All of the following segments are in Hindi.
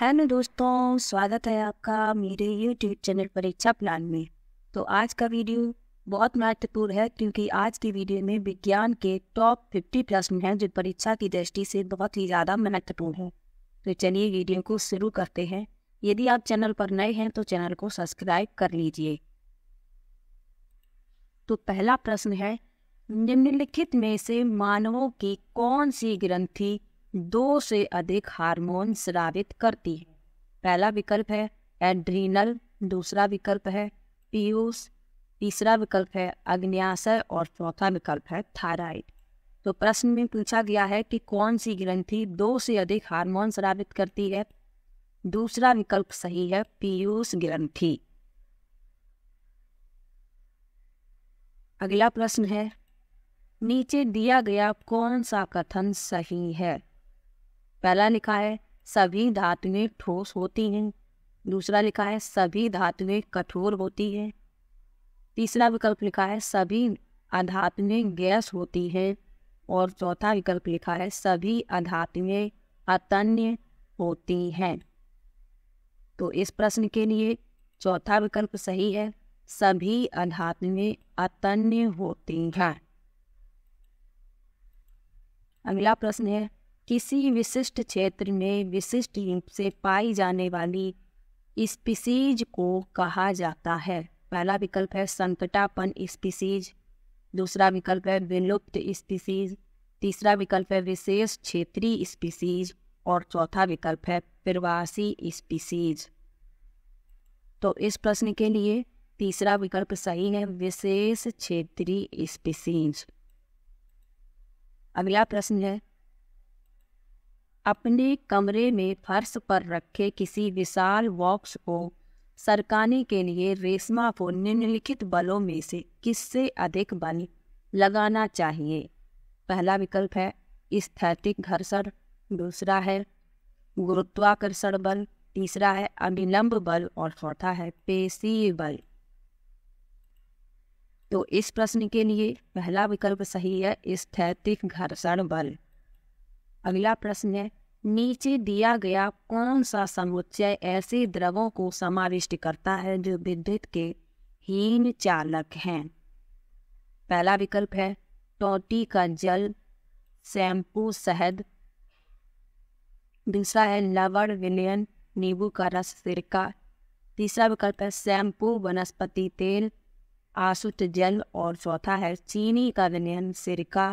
हेलो दोस्तों स्वागत है आपका मेरे यूट्यूब चैनल परीक्षा प्लान में तो आज का वीडियो बहुत महत्वपूर्ण है क्योंकि आज की वीडियो में विज्ञान के टॉप फिफ्टी प्रश्न हैं जो परीक्षा की दृष्टि से बहुत ही ज़्यादा महत्वपूर्ण है तो चलिए वीडियो को शुरू करते हैं यदि आप चैनल पर नए हैं तो चैनल को सब्सक्राइब कर लीजिए तो पहला प्रश्न है निम्नलिखित में से मानवों की कौन सी ग्रंथि दो से अधिक हार्मोन स्रावित करती है पहला विकल्प है एड्रीनल दूसरा विकल्प है पीयूस तीसरा विकल्प है अग्न्याशय और चौथा विकल्प है थायराइड तो प्रश्न में पूछा गया है कि कौन सी ग्रंथि दो से अधिक हार्मोन स्रावित करती है दूसरा विकल्प सही है पीयूष ग्रंथि अगला प्रश्न है नीचे दिया गया कौन सा कथन सही है पहला लिखा है सभी धातुएं ठोस होती हैं दूसरा लिखा है सभी धातुएं कठोर होती हैं तीसरा विकल्प लिखा है सभी अधातुएं गैस होती हैं और चौथा विकल्प लिखा है सभी अधातुएं अतन्य होती हैं तो इस प्रश्न के लिए चौथा विकल्प सही है सभी अधातुएं अतन्य होती हैं अगला प्रश्न है किसी विशिष्ट क्षेत्र में विशिष्ट रूप से पाई जाने वाली स्पीसीज को कहा जाता है पहला विकल्प है संकटापन स्पीसीज दूसरा विकल्प है विलुप्त स्पीसीज तीसरा विकल्प है विशेष क्षेत्रीय स्पीसीज और चौथा विकल्प है प्रवासी स्पीसीज तो इस प्रश्न के लिए तीसरा विकल्प सही है विशेष क्षेत्रीय स्पीसीज अगला प्रश्न है अपने कमरे में फर्श पर रखे किसी विशाल बॉक्स को सरकाने के लिए रेशमा को निम्नलिखित बलों में से किससे अधिक बल लगाना चाहिए पहला विकल्प है स्थैतिक घर्षण दूसरा है गुरुत्वाकर्षण बल तीसरा है अभिलंब बल और चौथा है पेशी बल तो इस प्रश्न के लिए पहला विकल्प सही है स्थैतिक घर्षण बल अगला प्रश्न है नीचे दिया गया कौन सा समुच्चय ऐसे द्रवों को समाविष्ट करता है जो विद्युत के हीन चालक हैं पहला विकल्प है टोटी का जल शैम्पू शहद दूसरा है लवण विलयन नींबू का रस सिरका तीसरा विकल्प है शैम्पू वनस्पति तेल आसुत जल और चौथा है चीनी का विलयन सिरका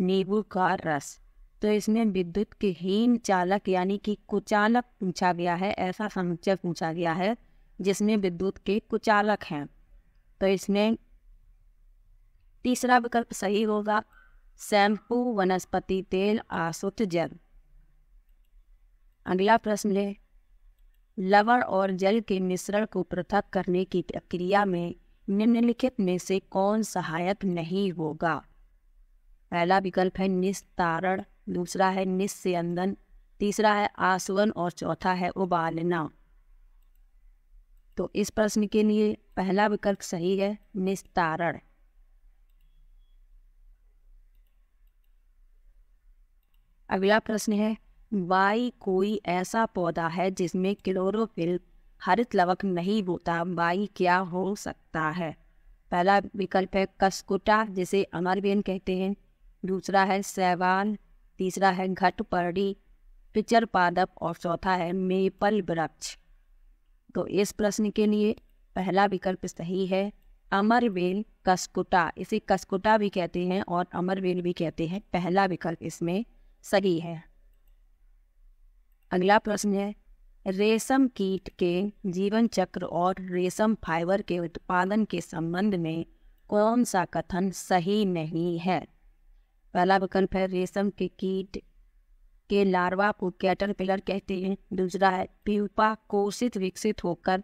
नींबू का रस तो इसमें विद्युत के हीन चालक यानी कि कुचालक पूछा गया है ऐसा समुच्चय पूछा गया है जिसमें विद्युत के कुचालक हैं तो इसमें तीसरा विकल्प सही होगा शैम्पू वनस्पति तेल आसुत जल अगला प्रश्न है लवण और जल के मिश्रण को पृथक करने की प्रक्रिया में निम्नलिखित में से कौन सहायक नहीं होगा पहला विकल्प है निस्तारण दूसरा है निस्यंदन तीसरा है आसवन और चौथा है उबालना तो इस प्रश्न के लिए पहला विकल्प सही है निस्तारण अगला प्रश्न है वाई कोई ऐसा पौधा है जिसमें क्लोरोफिल हरित लवक नहीं होता वाई क्या हो सकता है पहला विकल्प है कसकुटा जिसे अमरबेन कहते हैं दूसरा है सैवान तीसरा है घट पर्णी पिचर पादप और चौथा है मेपल वृक्ष तो इस प्रश्न के लिए पहला विकल्प सही है अमरवेल कसकुटा इसे कसकुटा भी कहते हैं और अमरवेल भी कहते हैं पहला विकल्प इसमें सही है अगला प्रश्न है रेशम कीट के जीवन चक्र और रेशम फाइबर के उत्पादन के संबंध में कौन सा कथन सही नहीं है पहला विकल्प है रेशम के कीट के लार्वा को कैटरपिलर कहते हैं दूसरा है प्यूपा कोशित विकसित होकर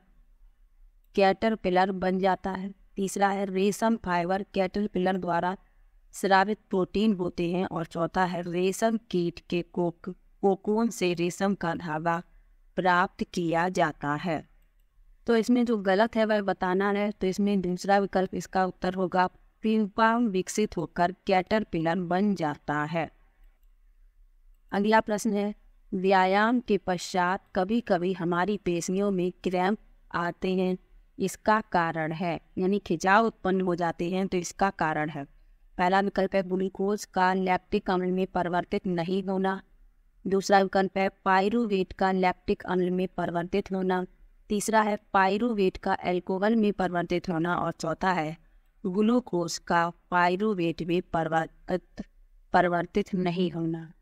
कैटरपिलर बन जाता है तीसरा है रेशम फाइबर कैटरपिलर द्वारा श्रावित प्रोटीन होते हैं और चौथा है रेशम कीट के कोक कोकोन से रेशम का धागा प्राप्त किया जाता है तो इसमें जो गलत है वह बताना है तो इसमें दूसरा विकल्प इसका उत्तर होगा पिंपाम विकसित होकर कैटरपिलर बन जाता है अगला प्रश्न है व्यायाम के पश्चात कभी कभी हमारी पेशियों में क्रैम्प आते हैं इसका कारण है यानी खिंचाव उत्पन्न हो जाते हैं तो इसका कारण है पहला विकल्प है ग्लूकोज का लैप्टिक अम्ल में परिवर्तित नहीं होना दूसरा विकल्प है पायरुवेट का लैप्टिक अम्ल में परिवर्तित होना तीसरा है पायरुवेट का एल्कोहल में परिवर्तित होना और चौथा है ग्लूकोज का पायरुवेट में परिवर्तित परिवर्तित नहीं हम्म। होना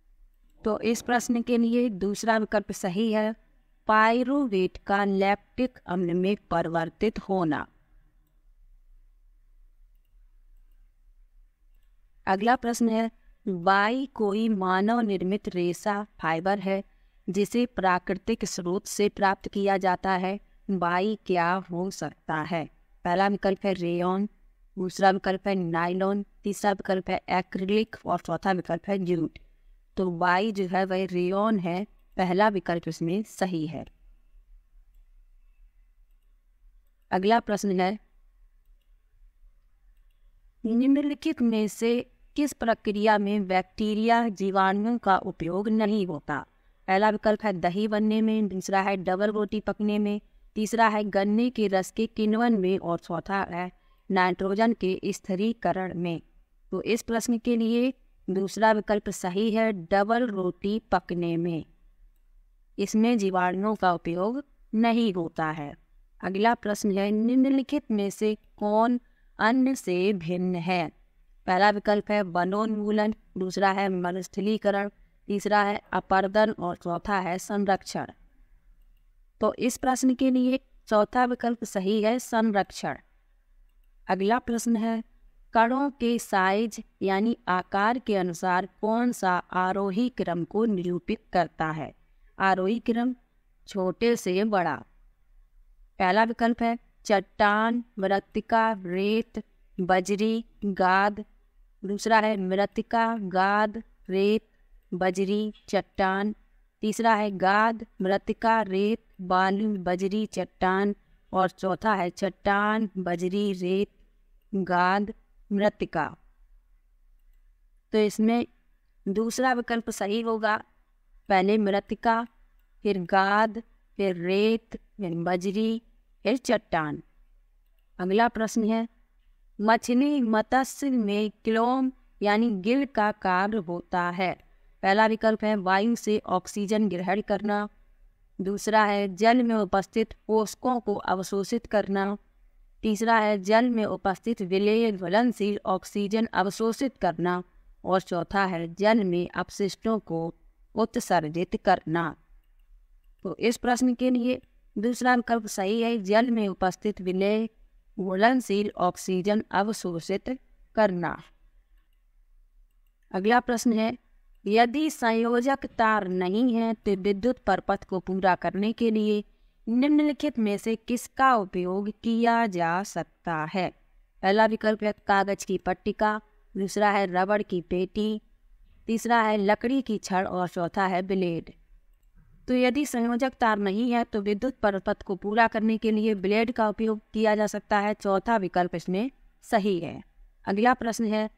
तो इस प्रश्न के लिए दूसरा विकल्प सही है पायरुवेट का लैप्टिक अम्ल में परिवर्तित होना अगला प्रश्न है वाई कोई मानव निर्मित रेशा फाइबर है जिसे प्राकृतिक स्रोत से प्राप्त किया जाता है वाई क्या हो सकता है पहला विकल्प है रेयन दूसरा विकल्प है नाइलॉन तीसरा विकल्प है एक्रिलिक और चौथा विकल्प है जूट तो वाई जो है वह रेन है पहला विकल्प इसमें सही है अगला प्रश्न है निम्नलिखित में से किस प्रक्रिया में बैक्टीरिया जीवाणुओं का उपयोग नहीं होता पहला विकल्प है दही बनने में दूसरा है डबल रोटी पकने में तीसरा है गन्ने के रस के किनवन में और चौथा है नाइट्रोजन के स्थिरीकरण में तो इस प्रश्न के लिए दूसरा विकल्प सही है डबल रोटी पकने में इसमें जीवाणुओं का उपयोग नहीं होता है अगला प्रश्न है निम्नलिखित में से कौन अन्य से भिन्न है पहला विकल्प है वनोन्मूलन दूसरा है मरुस्थलीकरण तीसरा है अपर्दन और चौथा है संरक्षण तो इस प्रश्न के लिए चौथा विकल्प सही है संरक्षण अगला प्रश्न है कणों के साइज यानी आकार के अनुसार कौन सा आरोही क्रम को निरूपित करता है आरोही क्रम छोटे से बड़ा पहला विकल्प है चट्टान मृतिका रेत बजरी गाद दूसरा है मृतिका गाद रेत बजरी चट्टान तीसरा है गाद मृतिका रेत बालू बजरी चट्टान और चौथा है चट्टान बजरी रेत गाद मृतिका तो इसमें दूसरा विकल्प सही होगा पहले मृतिका फिर गाद फिर रेत फिर बजरी फिर चट्टान अगला प्रश्न है मछली मत्स्य में क्लोम यानी गिल का कार्य होता है पहला विकल्प है वायु से ऑक्सीजन ग्रहण करना दूसरा है जल में उपस्थित पोषकों को अवशोषित करना तीसरा है जल में उपस्थित विलेय ज्वलनशील ऑक्सीजन अवशोषित करना और चौथा है जल में अपशिष्टों को उत्सर्जित करना तो इस प्रश्न के लिए दूसरा विकल्प सही है जल में उपस्थित विलेय ज्वलनशील ऑक्सीजन अवशोषित करना अगला प्रश्न है यदि संयोजक तार नहीं है तो विद्युत परपथ को पूरा करने के लिए निम्नलिखित में से किसका उपयोग किया जा सकता है पहला विकल्प है कागज की पट्टिका दूसरा है रबड़ की पेटी तीसरा है लकड़ी की छड़ और चौथा है ब्लेड तो यदि संयोजक तार नहीं है तो विद्युत परपथ को पूरा करने के लिए ब्लेड का उपयोग किया जा सकता है चौथा विकल्प इसमें सही है अगला प्रश्न है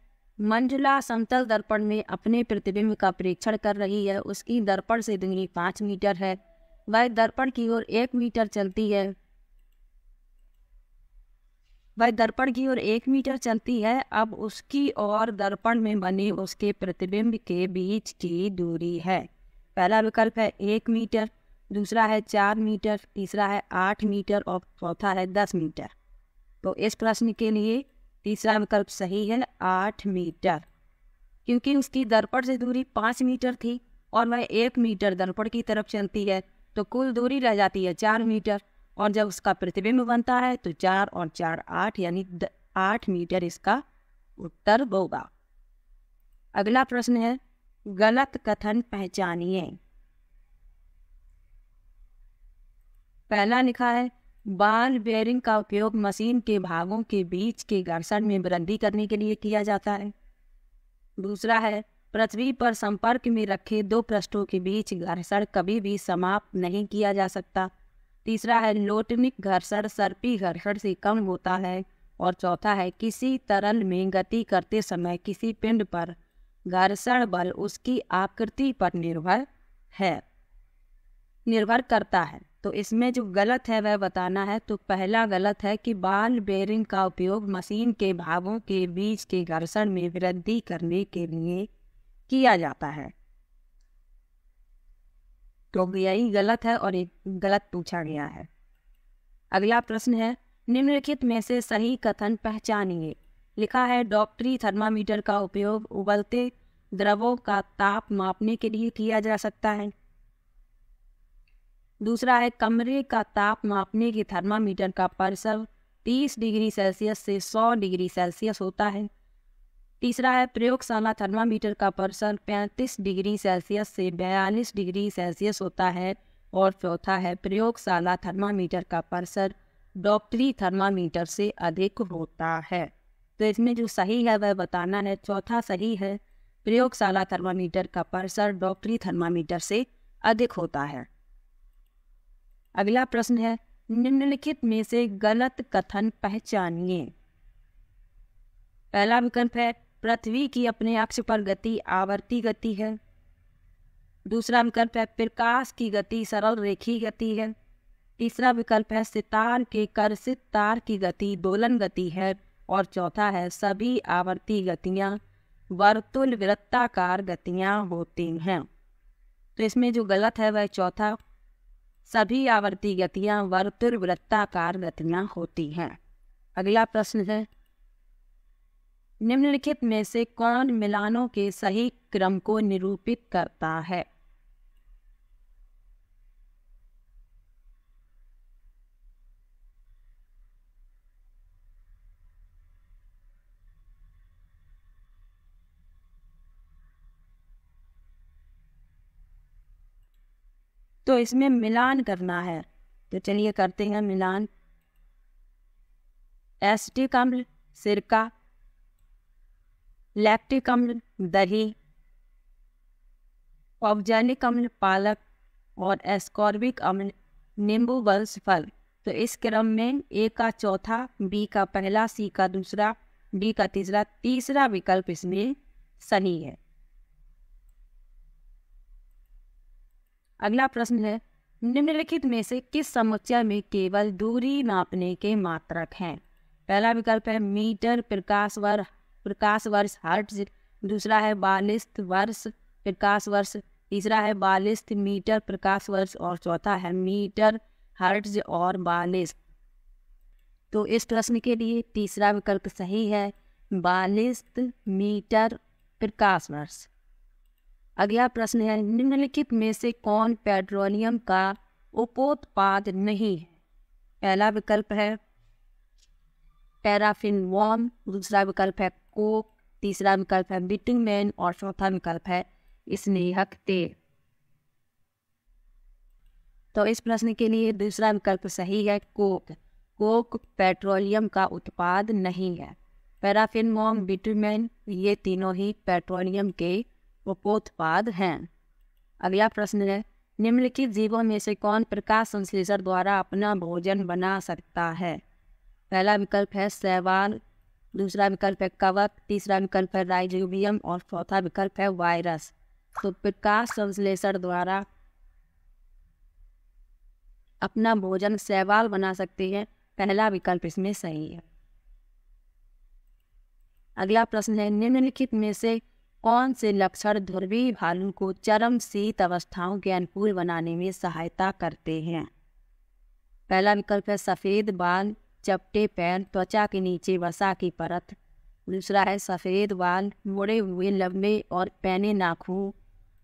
मंजुला समतल दर्पण में अपने प्रतिबिंब का परीक्षण कर रही है उसकी दर्पण से दूरी पाँच मीटर है वह दर्पण की ओर एक मीटर चलती है वह दर्पण की ओर एक मीटर चलती है अब उसकी और दर्पण में बने उसके प्रतिबिंब के बीच की दूरी है पहला विकल्प है एक मीटर दूसरा है चार मीटर तीसरा है आठ मीटर और चौथा है दस मीटर तो इस प्रश्न के लिए तीसरा विकल्प सही है आठ मीटर क्योंकि उसकी दर्पण से दूरी पाँच मीटर थी और वह एक मीटर दर्पण की तरफ चलती है तो कुल दूरी रह जाती है चार मीटर और जब उसका प्रतिबिंब बनता है तो चार और चार आठ यानी आठ मीटर इसका उत्तर होगा अगला प्रश्न है गलत कथन पहचानिए पहला लिखा है बाल बेयरिंग का उपयोग मशीन के भागों के बीच के घर्षण में वृद्धि करने के लिए किया जाता है दूसरा है पृथ्वी पर संपर्क में रखे दो पृष्ठों के बीच घर्षण कभी भी समाप्त नहीं किया जा सकता तीसरा है लोटनिक घर्षण सर्पी घर्षण से कम होता है और चौथा है किसी तरल में गति करते समय किसी पिंड पर घर्षण बल उसकी आकृति पर निर्भर है निर्भर करता है तो इसमें जो गलत है वह बताना है तो पहला गलत है कि बाल बेरिंग का उपयोग मशीन के भागों के बीच के घर्षण में वृद्धि करने के लिए किया जाता है तो यही गलत है और एक गलत पूछा गया है अगला प्रश्न है निम्नलिखित में से सही कथन पहचानिए लिखा है डॉक्टरी थर्मामीटर का उपयोग उबलते द्रवों का ताप मापने के लिए किया जा सकता है दूसरा है कमरे का ताप मापने के थर्मामीटर का परिसर 30 डिग्री सेल्सियस से 100 डिग्री सेल्सियस होता है तीसरा है प्रयोगशाला थर्मामीटर का परिसर 35 डिग्री सेल्सियस से 42 डिग्री सेल्सियस होता है और चौथा है प्रयोगशाला थर्मामीटर का परिसर डॉक्टरी थर्मामीटर से अधिक होता है तो इसमें जो सही है वह बताना है चौथा सही है प्रयोगशाला थर्मामीटर का परिसर डॉक्टरी थर्मामीटर से अधिक होता है अगला प्रश्न है निम्नलिखित में से गलत कथन पहचानिए पहला विकल्प है पृथ्वी की अपने अक्ष पर गति आवर्ती गति है दूसरा विकल्प है प्रकाश की गति सरल रेखी गति है तीसरा विकल्प है सितार के कर्षित तार की गति दोलन गति है और चौथा है सभी आवर्ती गतियाँ वर्तुल वृत्ताकार गतियाँ होती हैं तो इसमें जो गलत है वह चौथा सभी आवर्ती गतियाँ वर्तुल वृत्ताकार गतियाँ होती हैं अगला प्रश्न है निम्नलिखित में से कौन मिलानों के सही क्रम को निरूपित करता है तो इसमें मिलान करना है तो चलिए करते हैं मिलान एसिटिक अम्ल सिरका लैक्टिक अम्ल दही ऑक्जेनिक अम्ल पालक और एस्कॉर्बिक अम्ल नींबू वंश फल तो इस क्रम में ए का चौथा बी का पहला सी का दूसरा डी का तीसरा तीसरा विकल्प इसमें सही है अगला प्रश्न है निम्नलिखित में से किस समुच्चय में केवल दूरी नापने के मात्रक हैं पहला विकल्प है मीटर प्रकाश वर्ग प्रकाश वर्ष हर्ट्ज दूसरा है बालिस्त वर्ष प्रकाश वर्ष तीसरा है बालिस्त मीटर प्रकाश वर्ष और चौथा है मीटर हर्ट और बालिस्त तो इस प्रश्न के लिए तीसरा विकल्प सही है बालिस्त मीटर प्रकाश वर्ष अगला प्रश्न है निम्नलिखित में से कौन पेट्रोलियम का उपोत्पाद नहीं है पहला विकल्प है पैराफिन वॉम दूसरा विकल्प है कोक तीसरा विकल्प है मैन और चौथा विकल्प है स्नेहक तेल तो इस प्रश्न के लिए दूसरा विकल्प सही है कोक कोक पेट्रोलियम का उत्पाद नहीं है पैराफिन मोम बिटुमेन ये तीनों ही पेट्रोलियम के उपोत्पाद हैं अगला प्रश्न है निम्नलिखित जीवों में से कौन प्रकाश संश्लेषण द्वारा अपना भोजन बना सकता है पहला विकल्प है शैवाल दूसरा विकल्प है कवक तीसरा विकल्प है राइजोबियम और चौथा विकल्प है वायरस तो प्रकाश संश्लेषण द्वारा अपना भोजन शैवाल बना सकते हैं पहला विकल्प इसमें सही है अगला प्रश्न है निम्नलिखित में से कौन से लक्षण ध्रुवी भालू को चरम शीत अवस्थाओं के अनुकूल बनाने में सहायता करते हैं पहला विकल्प है सफ़ेद बाल चपटे पैर त्वचा के नीचे वसा की परत दूसरा है सफ़ेद बाल मुड़े हुए लंबे और पैने नाखून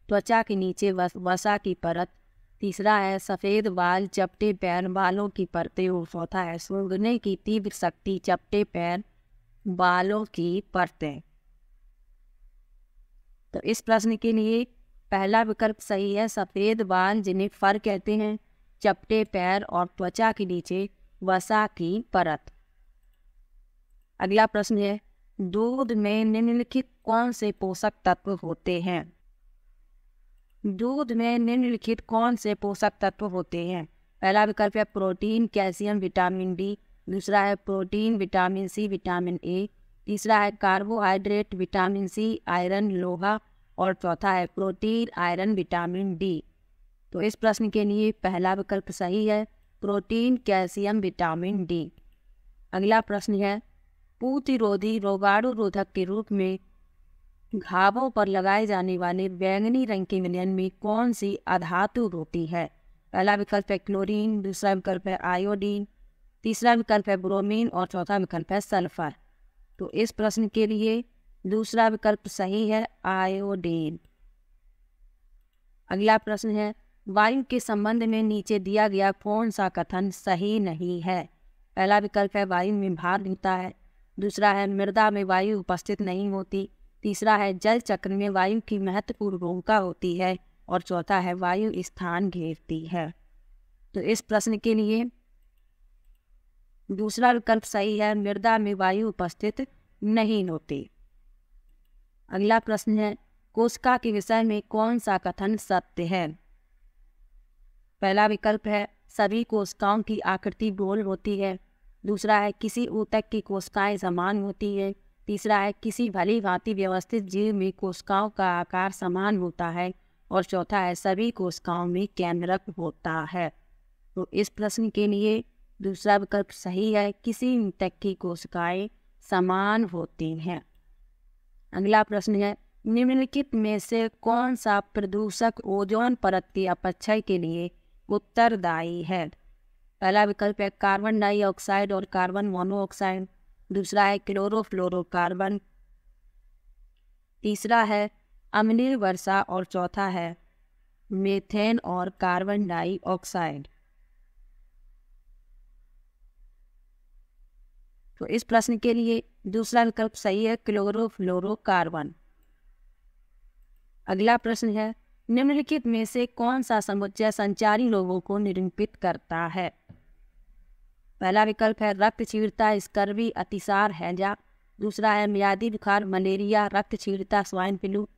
त्वचा के नीचे वसा की परत तीसरा है सफ़ेद बाल चपटे पैर बालों की परतें और चौथा है सूंघने की तीव्र शक्ति चपटे पैर बालों की परतें तो इस प्रश्न के लिए पहला विकल्प सही है सफ़ेद बाल जिन्हें फर कहते हैं चपटे पैर और त्वचा के नीचे वसा की परत अगला प्रश्न है दूध में निम्नलिखित कौन से पोषक तत्व होते हैं दूध में निम्नलिखित कौन से पोषक तत्व होते हैं पहला विकल्प है प्रोटीन कैल्शियम विटामिन डी दूसरा है protein vitamin C vitamin A तीसरा है कार्बोहाइड्रेट विटामिन सी आयरन लोहा और चौथा है प्रोटीन आयरन विटामिन डी तो इस प्रश्न के लिए पहला विकल्प सही है प्रोटीन कैल्शियम विटामिन डी अगला प्रश्न है पूतिरोधी रोगाणु रोधक के रूप में घावों पर लगाए जाने वाले बैंगनी रंग के मिलियन में कौन सी अधातु रोटी है पहला विकल्प है क्लोरीन दूसरा विकल्प है आयोडीन तीसरा विकल्प है ब्रोमीन और चौथा विकल्प है सल्फर तो इस प्रश्न के लिए दूसरा विकल्प सही है आयोडीन अगला प्रश्न है वायु के संबंध में नीचे दिया गया कौन सा कथन सही नहीं है पहला विकल्प है वायु में भार होता है दूसरा है मृदा में वायु उपस्थित नहीं होती तीसरा है जल चक्र में वायु की महत्वपूर्ण भूमिका होती है और चौथा है वायु स्थान घेरती है तो इस प्रश्न के लिए दूसरा विकल्प सही है मृदा में वायु उपस्थित नहीं होती अगला प्रश्न है कोशिका के विषय में कौन सा कथन सत्य है पहला विकल्प है सभी कोशिकाओं की आकृति गोल होती है दूसरा है किसी ऊतक की कोशिकाएं समान होती है तीसरा है किसी भली भांति व्यवस्थित जीव में कोशिकाओं का आकार समान होता है और चौथा है सभी कोशिकाओं में केंद्रक होता है तो इस प्रश्न के लिए दूसरा विकल्प सही है किसी ऊतक की कोशिकाएं समान होती हैं अगला प्रश्न है निम्नलिखित में से कौन सा प्रदूषक ओजोन परत के अपक्षय के लिए उत्तरदायी है पहला विकल्प है कार्बन डाइऑक्साइड और कार्बन मोनोऑक्साइड दूसरा है क्लोरोफ्लोरोकार्बन तीसरा है अम्लीय वर्षा और चौथा है मेथेन और कार्बन डाइऑक्साइड तो इस प्रश्न के लिए दूसरा विकल्प सही है क्लोरोफ्लोरोकार्बन अगला प्रश्न है निम्नलिखित में से कौन सा समुच्चय संचारी रोगों को निरूपित करता है पहला विकल्प है रक्त छीड़ता स्कर्वी अतिसार हैजा दूसरा है मियादी बुखार मलेरिया रक्त छीड़ता स्वाइन फ्लू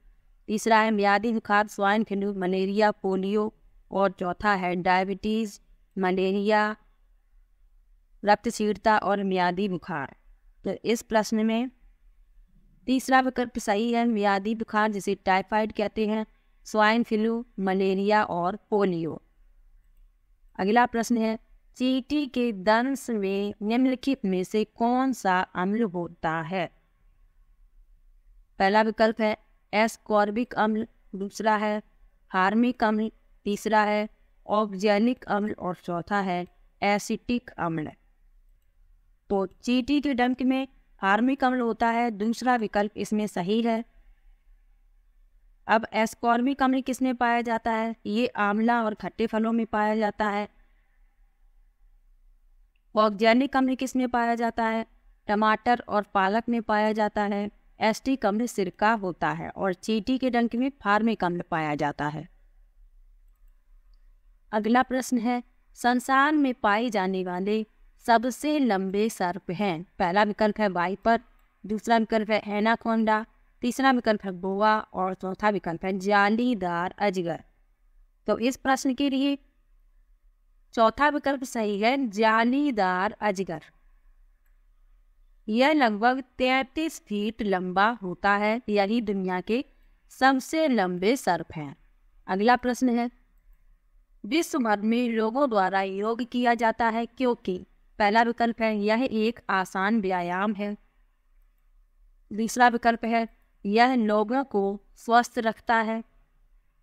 तीसरा है म्यादी बुखार स्वाइन फ्लू मलेरिया पोलियो और चौथा है डायबिटीज़ मलेरिया रक्त छीड़ता और मियादी बुखार तो इस प्रश्न में तीसरा विकल्प सही है मियादी बुखार जिसे टाइफाइड कहते हैं स्वाइन फ्लू मलेरिया और पोलियो अगला प्रश्न है चीटी के दंश में निम्नलिखित में से कौन सा अम्ल होता है पहला विकल्प है एस्कॉर्बिक अम्ल दूसरा है हार्मिक अम्ल तीसरा है ऑक्जेनिक अम्ल और चौथा है एसिटिक अम्ल तो चीटी के डंक में हार्मिक अम्ल होता है दूसरा विकल्प इसमें सही है अब एस्कॉर्बिक अम्ल किसमें पाया जाता है ये आंवला और खट्टे फलों में पाया जाता है ऑक्जेनिक अम्ल किसमें पाया जाता है टमाटर और पालक में पाया जाता है एस्टिक कम्ल सिरका होता है और चीटी के डंक में फार्मिक अम्ल पाया जाता है अगला प्रश्न है संसार में पाए जाने वाले सबसे लंबे सर्प हैं पहला विकल्प है वाइपर दूसरा विकल्प है एनाकोंडा तीसरा विकल्प है गोवा और चौथा विकल्प है जालीदार अजगर तो इस प्रश्न के लिए चौथा विकल्प सही है जालीदार अजगर यह लगभग तैतीस फीट लंबा होता है यही दुनिया के सबसे लंबे सर्प हैं अगला प्रश्न है विश्व भर में लोगों द्वारा योग किया जाता है क्योंकि पहला विकल्प है यह एक आसान व्यायाम है दूसरा विकल्प है यह लोगों को स्वस्थ रखता है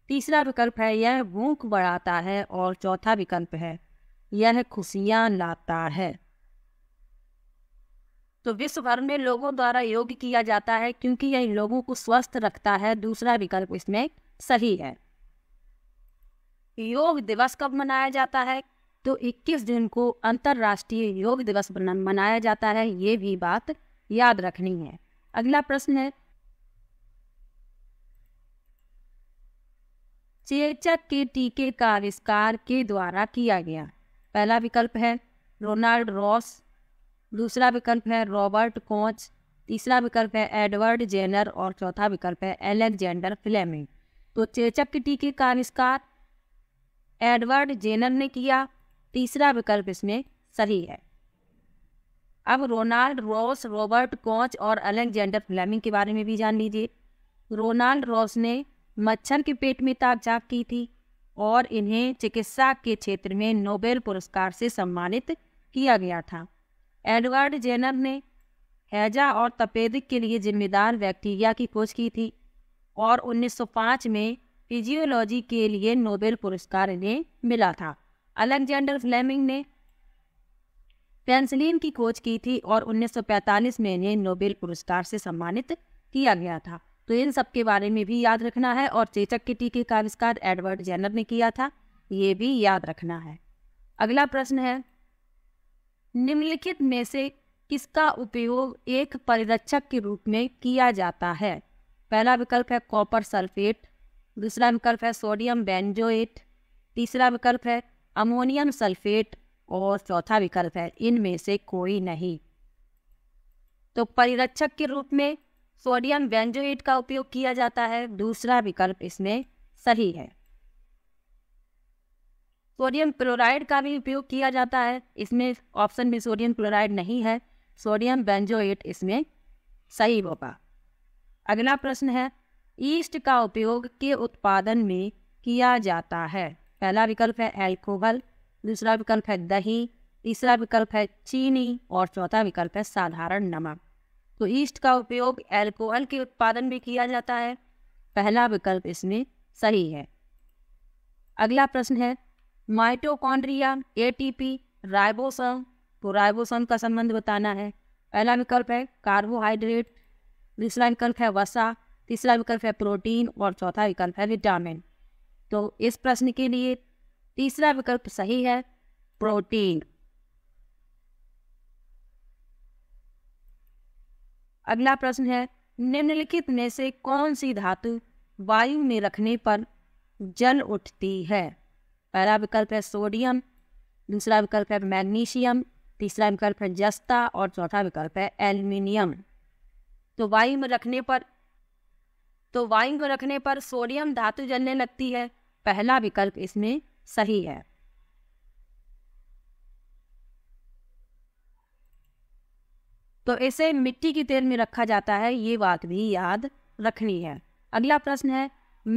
तीसरा विकल्प है यह भूख बढ़ाता है और चौथा विकल्प है यह खुशियाँ लाता है तो विश्व भर में लोगों द्वारा योग किया जाता है क्योंकि यह लोगों को स्वस्थ रखता है दूसरा विकल्प इसमें सही है योग दिवस कब मनाया जाता है तो 21 जून को अंतर्राष्ट्रीय योग दिवस मनाया जाता है ये भी बात याद रखनी है अगला प्रश्न है चेचक के टीके का आविष्कार के द्वारा किया गया पहला विकल्प है रोनाल्ड रॉस दूसरा विकल्प है रॉबर्ट कोच तीसरा विकल्प है एडवर्ड जेनर और चौथा विकल्प है एलेक्जेंडर फ्लेमिंग तो चेचक के टीके का आविष्कार एडवर्ड जेनर ने किया तीसरा विकल्प इसमें सही है अब रोनाल्ड रॉस रॉबर्ट कोच और अलेक्जेंडर फ्लेमिंग के बारे में भी जान लीजिए रोनाल्ड रॉस ने मच्छर के पेट में ताकजाक की थी और इन्हें चिकित्सा के क्षेत्र में नोबेल पुरस्कार से सम्मानित किया गया था एडवर्ड जेनर ने हैजा और तपेदिक के लिए जिम्मेदार बैक्टीरिया की खोज की थी और 1905 में फिजियोलॉजी के लिए नोबेल पुरस्कार इन्हें मिला था अलेक्जेंडर फ्लेमिंग ने पेंसिलिन की खोज की थी और 1945 में इन्हें नोबेल पुरस्कार से सम्मानित किया गया था तो इन सब के बारे में भी याद रखना है और चेचक के टीके का आविष्कार एडवर्ड जेनर ने किया था ये भी याद रखना है अगला प्रश्न है निम्नलिखित में से किसका उपयोग एक परिरक्षक के रूप में किया जाता है पहला विकल्प है कॉपर सल्फेट दूसरा विकल्प है सोडियम बेंजोएट तीसरा विकल्प है अमोनियम सल्फेट और चौथा विकल्प है इनमें से कोई नहीं तो परिरक्षक के रूप में सोडियम बेंजोइट का उपयोग किया जाता है दूसरा विकल्प इसमें सही है सोडियम क्लोराइड का भी उपयोग किया जाता है इसमें ऑप्शन में सोडियम क्लोराइड नहीं है सोडियम बेंजोएट इसमें सही होगा अगला प्रश्न है ईस्ट का उपयोग के उत्पादन में किया जाता है पहला विकल्प है एल्कोहल दूसरा विकल्प है दही तीसरा विकल्प है चीनी और चौथा विकल्प है साधारण नमक तो ईस्ट का उपयोग एल्कोहल के उत्पादन में किया जाता है पहला विकल्प इसमें सही है अगला प्रश्न है माइटोकॉन्ड्रिया एटीपी राइबोसोम तो राइबोसोम का संबंध बताना है पहला विकल्प है कार्बोहाइड्रेट दूसरा विकल्प है वसा तीसरा विकल्प है प्रोटीन और चौथा विकल्प है विटामिन तो इस प्रश्न के लिए तीसरा विकल्प सही है प्रोटीन अगला प्रश्न है निम्नलिखित में से कौन सी धातु वायु में रखने पर जल उठती है पहला विकल्प है सोडियम दूसरा विकल्प है मैग्नीशियम तीसरा विकल्प है जस्ता और चौथा विकल्प है एल्यूमिनियम तो वायु में रखने पर तो वायु में रखने पर सोडियम धातु जलने लगती है पहला विकल्प इसमें सही है तो इसे मिट्टी की तेल में रखा जाता है ये बात भी याद रखनी है अगला प्रश्न है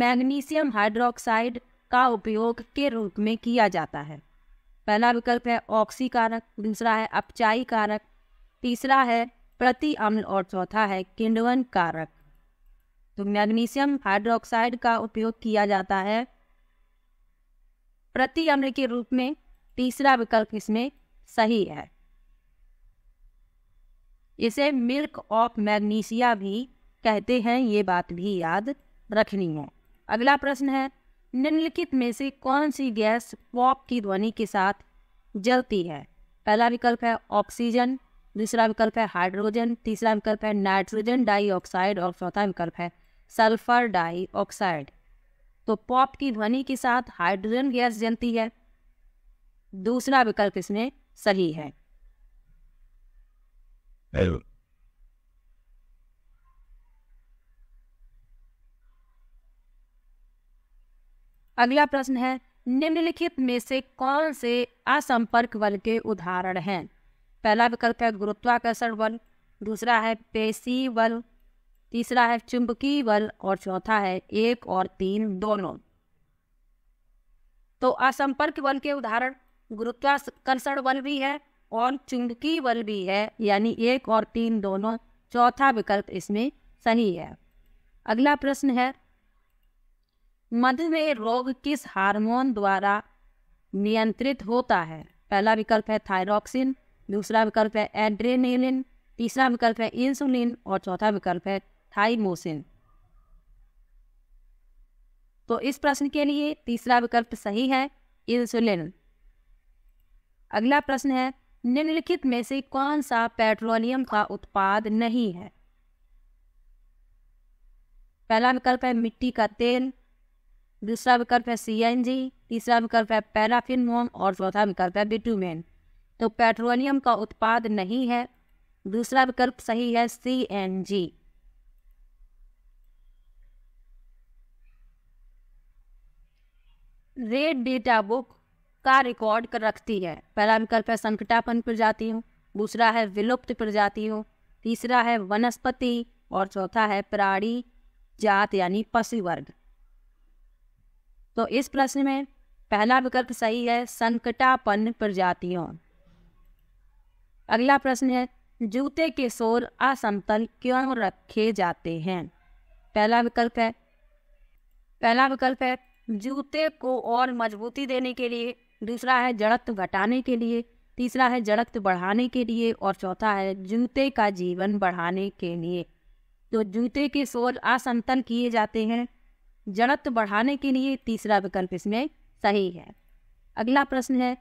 मैग्नीशियम हाइड्रोक्साइड का उपयोग के रूप में किया जाता है पहला विकल्प है ऑक्सी कारक दूसरा है अपचाई कारक तीसरा है प्रति अम्ल और चौथा है किंडवन कारक तो मैग्नीशियम हाइड्रोक्साइड का उपयोग किया जाता है प्रति अम्ल के रूप में तीसरा विकल्प इसमें सही है इसे मिल्क ऑफ मैग्नीशिया भी कहते हैं ये बात भी याद रखनी हो अगला प्रश्न है निम्नलिखित में से कौन सी गैस पॉप की ध्वनि के साथ जलती है पहला विकल्प है ऑक्सीजन दूसरा विकल्प है हाइड्रोजन तीसरा विकल्प है नाइट्रोजन डाइऑक्साइड और चौथा विकल्प है सल्फर डाइऑक्साइड तो पॉप की ध्वनि के साथ हाइड्रोजन गैस जलती है दूसरा विकल्प इसमें सही है Hello. अगला प्रश्न है निम्नलिखित में से कौन से असंपर्क बल के उदाहरण हैं पहला विकल्प है गुरुत्वाकर्षण बल दूसरा है पेशी बल तीसरा है चुंबकीय बल और चौथा है एक और तीन दोनों तो असंपर्क बल के उदाहरण गुरुत्वाकर्षण बल भी है और चुंबकीय बल भी है यानी एक और तीन दोनों चौथा विकल्प इसमें सही है अगला प्रश्न है मधुमेह रोग किस हार्मोन द्वारा नियंत्रित होता है पहला विकल्प है थायरोक्सिन दूसरा विकल्प है एड्रेनेलिन तीसरा विकल्प है इंसुलिन और चौथा विकल्प है थाइमोसिन तो इस प्रश्न के लिए तीसरा विकल्प सही है इंसुलिन अगला प्रश्न है निम्नलिखित में से कौन सा पेट्रोलियम का उत्पाद नहीं है पहला विकल्प है मिट्टी का तेल दूसरा विकल्प है सीएनजी तीसरा विकल्प है पैराफिन मोम और चौथा विकल्प है बिटूमेन तो पेट्रोलियम का उत्पाद नहीं है दूसरा विकल्प सही है C N G red data book का रिकॉर्ड कर रखती है पहला विकल्प है संकटापन प्रजातियों दूसरा है विलुप्त प्रजातियों तीसरा है वनस्पति और चौथा है प्राणी जात यानी पशु वर्ग तो इस प्रश्न में पहला विकल्प सही है संकटापन प्रजातियों अगला प्रश्न है जूते के शोर असमतल क्यों रखे जाते हैं पहला विकल्प है पहला विकल्प है जूते को और मजबूती देने के लिए दूसरा है जड़त्व घटाने के लिए तीसरा है जड़त्व बढ़ाने के लिए और चौथा है जूते का जीवन बढ़ाने के लिए तो जूते के सोल असंतन किए जाते हैं जड़त्व बढ़ाने के लिए तीसरा विकल्प इसमें सही है अगला प्रश्न है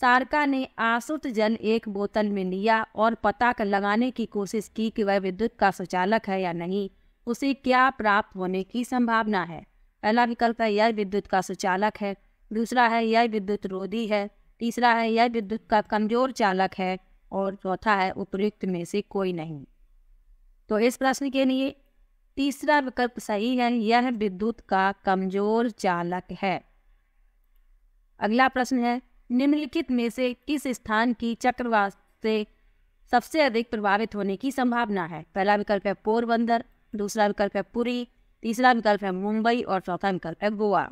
सारका ने आसुत जल एक बोतल में लिया और पता कर लगाने की कोशिश की कि वह विद्युत का सुचालक है या नहीं उसे क्या प्राप्त होने की संभावना है पहला विकल्प है यह विद्युत का सुचालक है दूसरा है यह विद्युत रोधी है तीसरा है यह विद्युत का कमजोर चालक है और चौथा है उपयुक्त में से कोई नहीं तो इस प्रश्न के लिए तीसरा विकल्प सही है यह विद्युत का कमजोर चालक है अगला प्रश्न है निम्नलिखित में से किस स्थान की चक्रवात से सबसे अधिक प्रभावित होने की संभावना है पहला विकल्प है पोरबंदर दूसरा विकल्प है पुरी तीसरा विकल्प है मुंबई और चौथा विकल्प है गोवा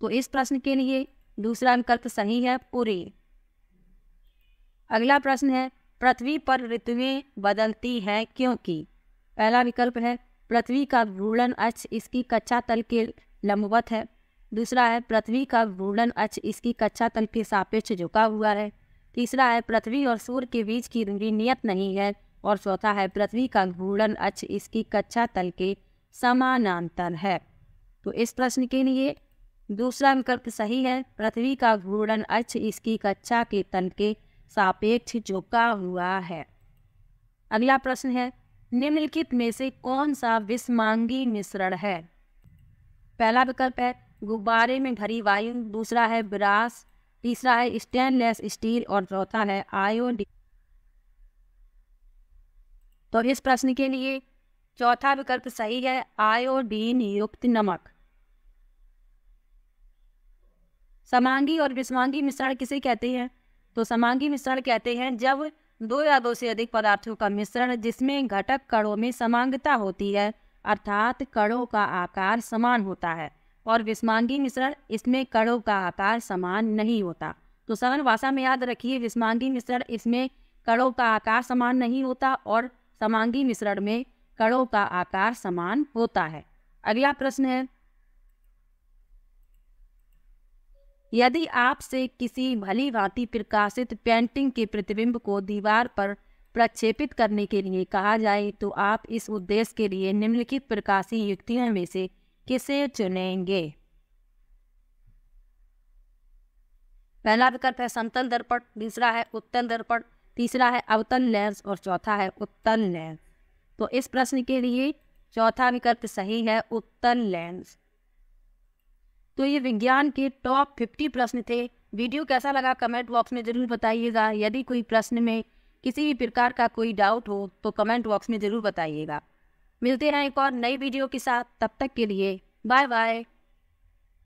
तो इस प्रश्न के लिए दूसरा विकल्प सही है पूरी अगला प्रश्न है पृथ्वी पर ऋतुएं बदलती हैं क्योंकि पहला विकल्प है पृथ्वी का भूलन अक्ष इसकी कच्चा तल के लंबवत है दूसरा है पृथ्वी का भूलन अक्ष इसकी कच्चा तल के सापेक्ष झुका हुआ है तीसरा है पृथ्वी और सूर्य के बीच की दूरी नियत नहीं है और चौथा है पृथ्वी का घूर्णन अक्ष इसकी कच्चा तल के समानांतर है तो इस प्रश्न के लिए दूसरा विकल्प सही है पृथ्वी का घूर्णन अक्ष इसकी कक्षा के तन के सापेक्ष झुका हुआ है अगला प्रश्न है निम्नलिखित में से कौन सा विषमांगी मिश्रण है पहला विकल्प है गुब्बारे में भरी वायु दूसरा है ब्रास तीसरा है स्टेनलेस स्टील और चौथा है आयोडीन तो इस प्रश्न के लिए चौथा विकल्प सही है आयोडीन युक्त नमक समांगी और विषमांगी मिश्रण किसे कहते हैं तो समांगी मिश्रण कहते हैं जब दो या दो से अधिक पदार्थों का मिश्रण जिसमें घटक कणों में समांगता होती है अर्थात कणों का आकार समान होता है और विस्मांगी मिश्रण इसमें कणों का आकार समान नहीं होता तो सरल भाषा में याद रखिए विस्मांगी मिश्रण इसमें कणों का आकार समान नहीं होता और समांगी मिश्रण में कणों का आकार समान होता है अगला प्रश्न है यदि आपसे किसी भली भांति प्रकाशित पेंटिंग के प्रतिबिंब को दीवार पर प्रक्षेपित करने के लिए कहा जाए तो आप इस उद्देश्य के लिए निम्नलिखित प्रकाशी युक्तियों में से किसे चुनेंगे पहला विकल्प है समतल दर्पण दूसरा है उत्तल दर्पण तीसरा है अवतल लेंस और चौथा है उत्तल लेंस तो इस प्रश्न के लिए चौथा विकल्प सही है उत्तल लेंस तो ये विज्ञान के टॉप फिफ्टी प्रश्न थे वीडियो कैसा लगा कमेंट बॉक्स में ज़रूर बताइएगा यदि कोई प्रश्न में किसी भी प्रकार का कोई डाउट हो तो कमेंट बॉक्स में ज़रूर बताइएगा मिलते हैं एक और नई वीडियो के साथ तब तक के लिए बाय बाय